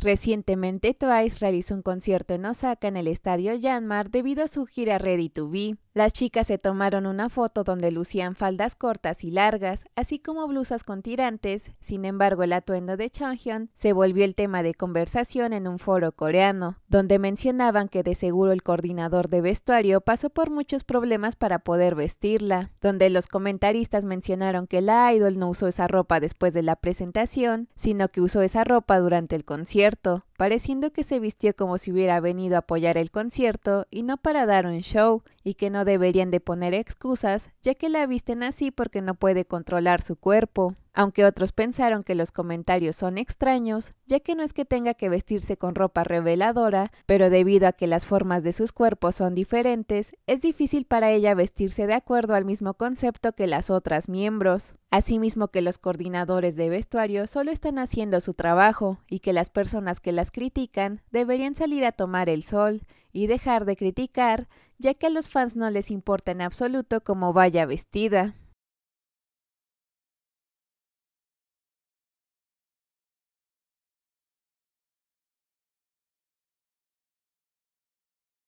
Recientemente, Twice realizó un concierto en Osaka en el estadio Yanmar debido a su gira Ready to Be. Las chicas se tomaron una foto donde lucían faldas cortas y largas, así como blusas con tirantes. Sin embargo, el atuendo de Changhyun se volvió el tema de conversación en un foro coreano, donde mencionaban que de seguro el coordinador de vestuario pasó por muchos problemas para poder vestirla, donde los comentaristas mencionaron que la idol no usó esa ropa después de la presentación, sino que usó esa ropa durante el concierto cierto pareciendo que se vistió como si hubiera venido a apoyar el concierto y no para dar un show, y que no deberían de poner excusas, ya que la visten así porque no puede controlar su cuerpo. Aunque otros pensaron que los comentarios son extraños, ya que no es que tenga que vestirse con ropa reveladora, pero debido a que las formas de sus cuerpos son diferentes, es difícil para ella vestirse de acuerdo al mismo concepto que las otras miembros. Asimismo que los coordinadores de vestuario solo están haciendo su trabajo y que las personas que las critican deberían salir a tomar el sol y dejar de criticar, ya que a los fans no les importa en absoluto cómo vaya vestida.